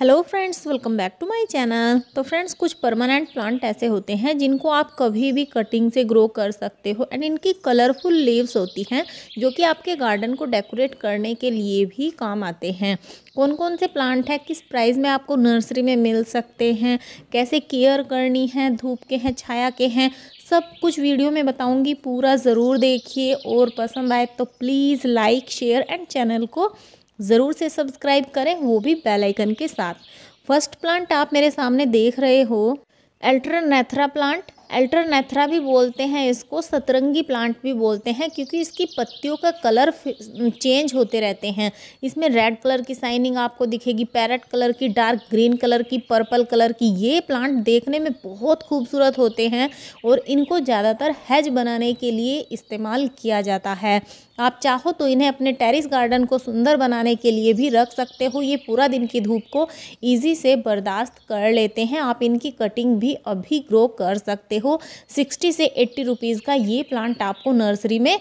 hello friends welcome back to my channel तो friends कुछ permanent plant ऐसे होते हैं जिनको आप कभी भी कटिंग से ग्रो कर सकते हो एंड इनकी कलरफुल लीव्स होती हैं जो कि आपके गार्डन को डेकोरेट करने के लिए भी काम आते हैं कौन कौन से प्लांट हैं किस प्राइस में आपको नर्सरी में मिल सकते हैं कैसे केयर करनी है धूप के हैं छाया के हैं सब कुछ वीडियो में बताऊँगी पूरा ज़रूर देखिए और पसंद आए तो please like share and channel को ज़रूर से सब्सक्राइब करें वो भी बेल आइकन के साथ फर्स्ट प्लांट आप मेरे सामने देख रहे हो नेथरा प्लांट एल्टरनेथरा भी बोलते हैं इसको सतरंगी प्लांट भी बोलते हैं क्योंकि इसकी पत्तियों का कलर चेंज होते रहते हैं इसमें रेड कलर की साइनिंग आपको दिखेगी पैरट कलर की डार्क ग्रीन कलर की पर्पल कलर की ये प्लांट देखने में बहुत खूबसूरत होते हैं और इनको ज़्यादातर हैज बनाने के लिए इस्तेमाल किया जाता है आप चाहो तो इन्हें अपने टेरिस गार्डन को सुंदर बनाने के लिए भी रख सकते हो ये पूरा दिन की धूप को ईजी से बर्दाश्त कर लेते हैं आप इनकी कटिंग भी अभी ग्रो कर सकते सकते हो सिक्सटी से एट्टी रुपीज़ का ये प्लांट आपको नर्सरी में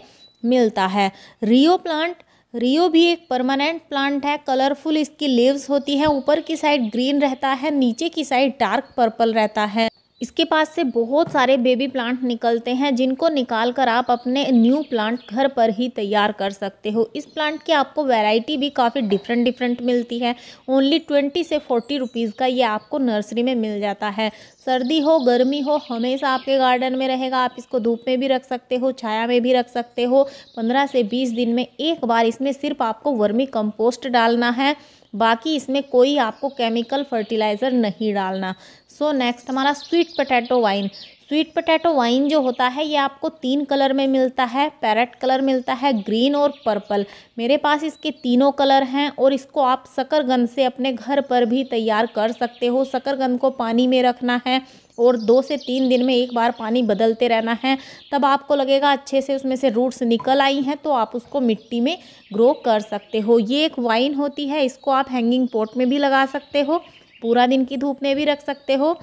मिलता है रियो प्लांट रियो भी एक परमानेंट प्लांट है कलरफुल इसकी लीव्स होती हैं ऊपर की साइड ग्रीन रहता है नीचे की साइड डार्क पर्पल रहता है इसके पास से बहुत सारे बेबी प्लांट निकलते हैं जिनको निकाल कर आप अपने न्यू प्लांट घर पर ही तैयार कर सकते हो इस प्लांट की आपको वैरायटी भी काफ़ी डिफरेंट डिफरेंट मिलती है ओनली ट्वेंटी से फोर्टी रुपीज़ का ये आपको नर्सरी में मिल जाता है सर्दी हो गर्मी हो हमेशा आपके गार्डन में रहेगा आप इसको धूप में भी रख सकते हो छाया में भी रख सकते हो पंद्रह से बीस दिन में एक बार इसमें सिर्फ आपको वर्मी कंपोस्ट डालना है बाकी इसमें कोई आपको केमिकल फर्टिलाइज़र नहीं डालना सो नेक्स्ट हमारा sweet potato vine sweet potato vine जो होता है ये आपको तीन कलर में मिलता है पैरेट कलर मिलता है ग्रीन और पर्पल मेरे पास इसके तीनों कलर हैं और इसको आप शकरगंद से अपने घर पर भी तैयार कर सकते हो शकरगंद को पानी में रखना है और दो से तीन दिन में एक बार पानी बदलते रहना है तब आपको लगेगा अच्छे से उसमें से रूट्स निकल आई हैं तो आप उसको मिट्टी में ग्रो कर सकते हो ये एक वाइन होती है इसको आप हैंगिंग पोर्ट में भी लगा सकते हो पूरा दिन की धूप में भी रख सकते हो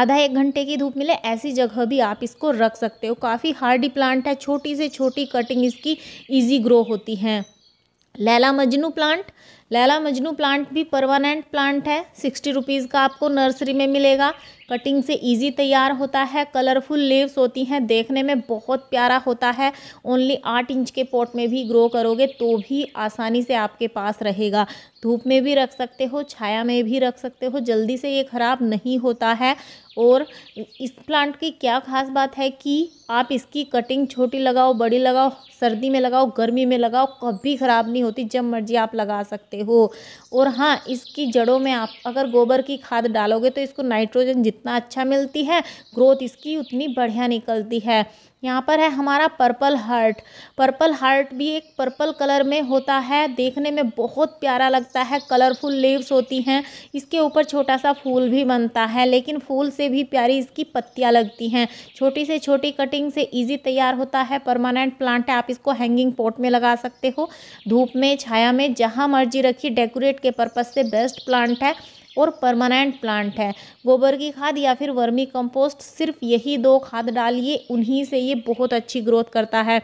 आधा एक घंटे की धूप मिले ऐसी जगह भी आप इसको रख सकते हो काफ़ी हार्डी प्लांट है छोटी से छोटी कटिंग इसकी ईजी ग्रो होती हैं लैला मजनू प्लांट लैला मजनू प्लांट भी परमानेंट प्लांट है सिक्सटी रुपीज़ का आपको नर्सरी में मिलेगा कटिंग से इजी तैयार होता है कलरफुल लीव्स होती हैं देखने में बहुत प्यारा होता है ओनली आठ इंच के पॉट में भी ग्रो करोगे तो भी आसानी से आपके पास रहेगा धूप में भी रख सकते हो छाया में भी रख सकते हो जल्दी से ये ख़राब नहीं होता है और इस प्लांट की क्या खास बात है कि आप इसकी कटिंग छोटी लगाओ बड़ी लगाओ सर्दी में लगाओ गर्मी में लगाओ कभी ख़राब नहीं होती जब मर्जी आप लगा सकते हो और हाँ इसकी जड़ों में आप अगर गोबर की खाद डालोगे तो इसको नाइट्रोजन जितना अच्छा मिलती है ग्रोथ इसकी उतनी बढ़िया निकलती है यहाँ पर है हमारा पर्पल हार्ट पर्पल हार्ट भी एक पर्पल कलर में होता है देखने में बहुत प्यारा लगता है कलरफुल लीव्स होती हैं इसके ऊपर छोटा सा फूल भी बनता है लेकिन फूल से भी प्यारी इसकी पत्तियाँ लगती हैं छोटी से छोटी कटिंग से ईजी तैयार होता है परमानेंट प्लांट है आप इसको हैंगिंग पोट में लगा सकते हो धूप में छाया में जहाँ मर्जी रखी डेकोरेट के पर्पज़ से बेस्ट प्लांट है और परमानेंट प्लांट है गोबर की खाद या फिर वर्मी कंपोस्ट सिर्फ यही दो खाद डालिए उन्हीं से ये बहुत अच्छी ग्रोथ करता है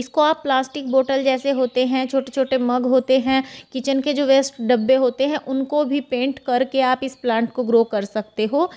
इसको आप प्लास्टिक बोतल जैसे होते हैं छोटे छोटे मग होते हैं किचन के जो वेस्ट डब्बे होते हैं उनको भी पेंट करके आप इस प्लांट को ग्रो कर सकते हो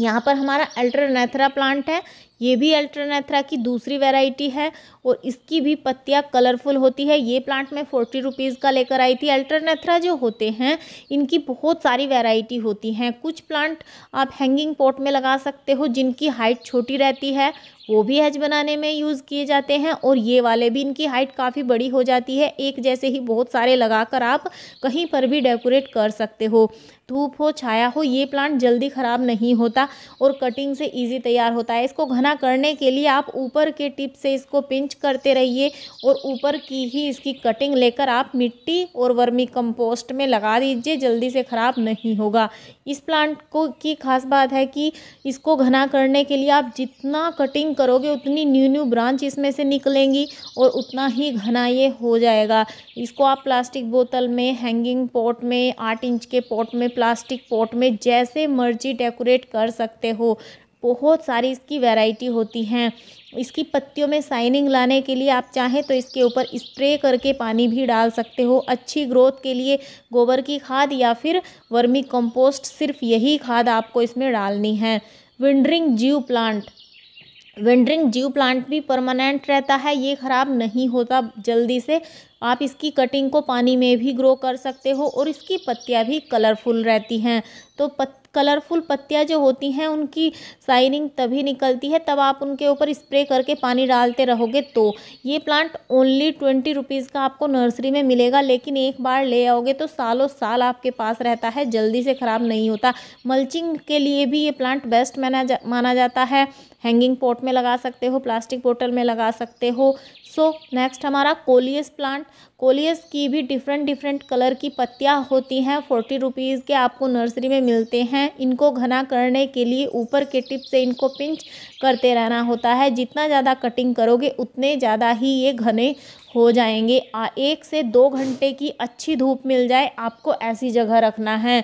यहाँ पर हमारा अल्ट्रानेथरा प्लांट है ये भी अल्ट्रानेथरा की दूसरी वैरायटी है और इसकी भी पत्तियाँ कलरफुल होती है ये प्लांट मैं फोर्टी रुपीज़ का लेकर आई थी अल्ट्रानेथरा जो होते हैं इनकी बहुत सारी वैरायटी होती हैं कुछ प्लांट आप हैंगिंग पॉट में लगा सकते हो जिनकी हाइट छोटी रहती है वो भी हेज बनाने में यूज़ किए जाते हैं और ये वाले भी इनकी हाइट काफ़ी बड़ी हो जाती है एक जैसे ही बहुत सारे लगाकर आप कहीं पर भी डेकोरेट कर सकते हो धूप हो छाया हो ये प्लांट जल्दी ख़राब नहीं होता और कटिंग से इजी तैयार होता है इसको घना करने के लिए आप ऊपर के टिप से इसको पिंच करते रहिए और ऊपर की ही इसकी कटिंग लेकर आप मिट्टी और वर्मी कंपोस्ट में लगा दीजिए जल्दी से ख़राब नहीं होगा इस प्लांट को की खास बात है कि इसको घना करने के लिए आप जितना कटिंग करोगे उतनी न्यू न्यू ब्रांच इसमें से निकलेंगी और उतना ही घना ये हो जाएगा इसको आप प्लास्टिक बोतल में हैंगिंग पॉट में आठ इंच के पॉट में प्लास्टिक पॉट में जैसे मर्जी डेकोरेट कर सकते हो बहुत सारी इसकी वैरायटी होती हैं इसकी पत्तियों में साइनिंग लाने के लिए आप चाहें तो इसके ऊपर स्प्रे करके पानी भी डाल सकते हो अच्छी ग्रोथ के लिए गोबर की खाद या फिर वर्मी कंपोस्ट सिर्फ यही खाद आपको इसमें डालनी है विंडरिंग जीव प्लांट वेंड्रिंग जीव प्लांट भी परमानेंट रहता है ये ख़राब नहीं होता जल्दी से आप इसकी कटिंग को पानी में भी ग्रो कर सकते हो और इसकी पत्तियाँ भी कलरफुल रहती हैं तो पत कलरफुल पत्तियाँ जो होती हैं उनकी साइनिंग तभी निकलती है तब आप उनके ऊपर स्प्रे करके पानी डालते रहोगे तो ये प्लांट ओनली ट्वेंटी रुपीज़ का आपको नर्सरी में मिलेगा लेकिन एक बार ले आओगे तो सालों साल आपके पास रहता है जल्दी से ख़राब नहीं होता मल्चिंग के लिए भी ये प्लांट बेस्ट माना जा, माना जाता है हैंगिंग पॉट में लगा सकते हो प्लास्टिक बोटल में लगा सकते हो सो so, नेक्स्ट हमारा कोलियस प्लांट कोलियस की भी डिफरेंट डिफरेंट कलर की पत्तियाँ होती हैं फोर्टी रुपीज़ के आपको नर्सरी में मिलते हैं इनको घना करने के लिए ऊपर के टिप से इनको पिंच करते रहना होता है जितना ज़्यादा कटिंग करोगे उतने ज़्यादा ही ये घने हो जाएंगे एक से दो घंटे की अच्छी धूप मिल जाए आपको ऐसी जगह रखना है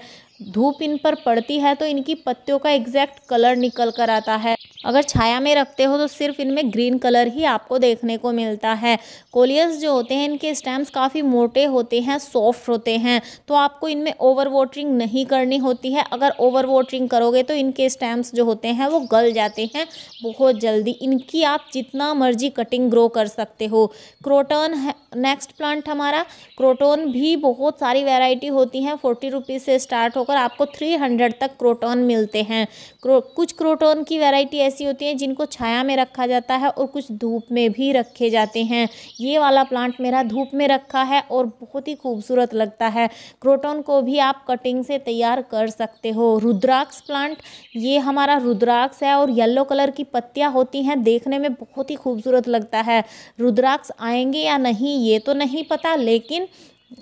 धूप इन पर पड़ती है तो इनकी पत्तियों का एग्जैक्ट कलर निकल कर आता है अगर छाया में रखते हो तो सिर्फ इनमें ग्रीन कलर ही आपको देखने को मिलता है कोलियस जो होते हैं इनके स्टेम्स काफ़ी मोटे होते हैं सॉफ्ट होते हैं तो आपको इनमें ओवर वोटरिंग नहीं करनी होती है अगर ओवर वोटरिंग करोगे तो इनके स्टेम्स जो होते हैं वो गल जाते हैं बहुत जल्दी इनकी आप जितना मर्जी कटिंग ग्रो कर सकते हो क्रोटन नेक्स्ट प्लांट हमारा क्रोटोन भी बहुत सारी वेराइटी होती हैं फोर्टी रुपीज़ से स्टार्ट होकर आपको थ्री हंड्रेड तक क्रोटोन मिलते हैं क्रो, कुछ क्रोटोन की वेराइटी ऐसी होती हैं जिनको छाया में रखा जाता है और कुछ धूप में भी रखे जाते हैं ये वाला प्लांट मेरा धूप में रखा है और बहुत ही खूबसूरत लगता है क्रोटोन को भी आप कटिंग से तैयार कर सकते हो रुद्राक्ष प्लांट ये हमारा रुद्राक्ष है और येलो कलर की पत्तियाँ होती हैं देखने में बहुत ही खूबसूरत लगता है रुद्राक्ष आएंगे या नहीं ये तो नहीं पता लेकिन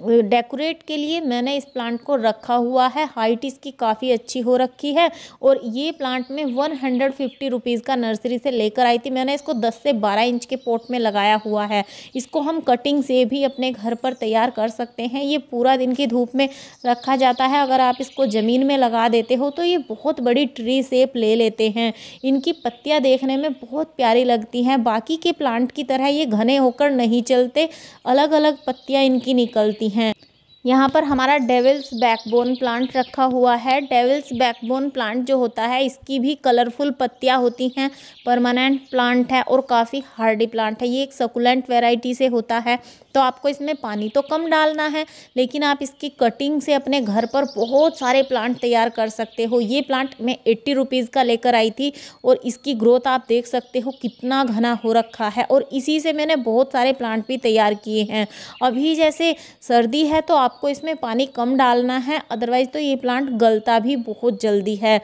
डेकोरेट के लिए मैंने इस प्लांट को रखा हुआ है हाइट इसकी काफ़ी अच्छी हो रखी है और ये प्लांट में वन हंड्रेड फिफ्टी रुपीज़ का नर्सरी से लेकर आई थी मैंने इसको दस से बारह इंच के पोट में लगाया हुआ है इसको हम कटिंग से भी अपने घर पर तैयार कर सकते हैं ये पूरा दिन की धूप में रखा जाता है अगर आप इसको ज़मीन में लगा देते हो तो ये बहुत बड़ी ट्री सेप ले लेते हैं इनकी पत्तियाँ देखने में बहुत प्यारी लगती हैं बाकी के प्लांट की तरह ये घने होकर नहीं चलते अलग अलग पत्तियाँ इनकी निकलती निकलती हैं यहाँ पर हमारा डेविल्स बैकबोन प्लांट रखा हुआ है डेविल्स बैकबोन प्लांट जो होता है इसकी भी कलरफुल पत्तियाँ होती हैं परमानेंट प्लांट है और काफ़ी हार्डी प्लांट है ये एक सकुलेंट वेराइटी से होता है तो आपको इसमें पानी तो कम डालना है लेकिन आप इसकी कटिंग से अपने घर पर बहुत सारे प्लांट तैयार कर सकते हो ये प्लांट मैं एट्टी रुपीज़ का लेकर आई थी और इसकी ग्रोथ आप देख सकते हो कितना घना हो रखा है और इसी से मैंने बहुत सारे प्लांट भी तैयार किए हैं अभी जैसे सर्दी है तो आपको इसमें पानी कम डालना है अदरवाइज़ तो ये प्लांट गलता भी बहुत जल्दी है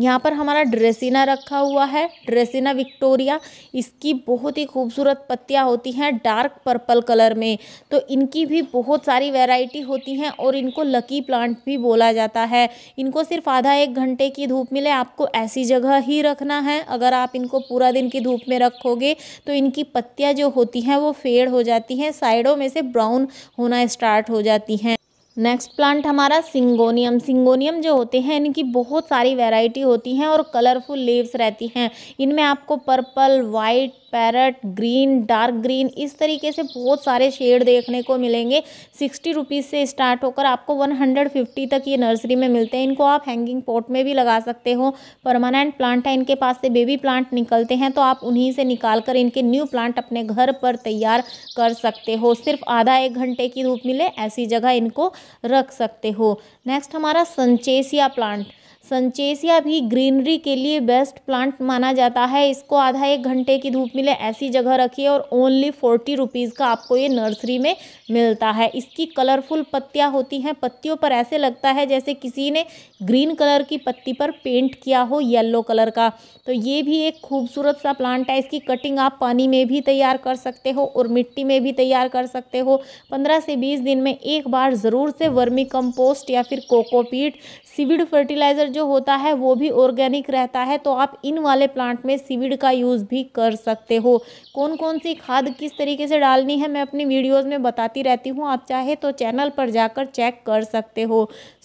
यहाँ पर हमारा ड्रेसिना रखा हुआ है ड्रेसिना विक्टोरिया इसकी बहुत ही खूबसूरत पत्तियाँ होती हैं डार्क पर्पल कलर में तो इनकी भी बहुत सारी वैरायटी होती हैं और इनको लकी प्लांट भी बोला जाता है इनको सिर्फ आधा एक घंटे की धूप मिले आपको ऐसी जगह ही रखना है अगर आप इनको पूरा दिन की धूप में रखोगे तो इनकी पत्तियाँ जो होती हैं वो फेड हो जाती हैं साइडों में से ब्राउन होना स्टार्ट हो जाती हैं नेक्स्ट प्लांट हमारा सिंगोनियम सिंगोनियम जो होते हैं इनकी बहुत सारी वैरायटी होती हैं और कलरफुल लीव्स रहती हैं इनमें आपको purple white parrot green dark green इस तरीके से बहुत सारे शेड देखने को मिलेंगे सिक्सटी रुपीज़ से स्टार्ट होकर आपको वन हंड्रेड फिफ्टी तक ये नर्सरी में मिलते हैं इनको आप हैंगिंग पॉट में भी लगा सकते हो परमानेंट प्लांट है इनके पास से बेबी प्लांट निकलते हैं तो आप उन्हीं से निकाल कर इनके न्यू प्लांट अपने घर पर तैयार कर सकते हो सिर्फ आधा एक घंटे की धूप मिले ऐसी जगह इनको रख सकते हो नेक्स्ट हमारा संचेसिया प्लांट संचेसिया भी ग्रीनरी के लिए बेस्ट प्लांट माना जाता है इसको आधा एक घंटे की धूप मिले ऐसी जगह रखिए और ओनली फोर्टी रुपीज़ का आपको ये नर्सरी में मिलता है इसकी कलरफुल पत्तियाँ होती हैं पत्तियों पर ऐसे लगता है जैसे किसी ने ग्रीन कलर की पत्ती पर पेंट किया हो येलो कलर का तो ये भी एक खूबसूरत सा प्लांट है इसकी कटिंग आप पानी में भी तैयार कर सकते हो और मिट्टी में भी तैयार कर सकते हो पंद्रह से बीस दिन में एक बार ज़रूर से वर्मी कंपोस्ट या फिर कोकोपीट सीविड फर्टिलाइज़र जो जो होता है वो भी ऑर्गेनिक रहता है तो आप इन वाले प्लांट में सीविड का यूज़ भी कर सकते हो कौन कौन सी खाद किस तरीके से डालनी है मैं अपनी वीडियोज में बताती रहती हूँ आप चाहे तो चैनल पर जाकर चेक कर सकते हो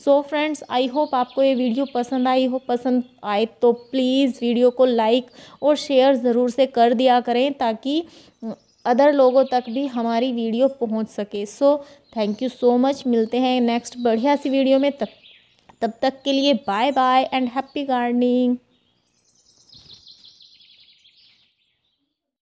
सो फ्रेंड्स आई होप आपको ये वीडियो पसंद आई हो पसंद आए तो प्लीज़ वीडियो को लाइक और शेयर ज़रूर से कर दिया करें ताकि अदर लोगों तक भी हमारी वीडियो पहुंच सके so thank you so much मिलते हैं नेक्स्ट बढ़िया सी वीडियो में तब तब तक के लिए bye bye and happy gardening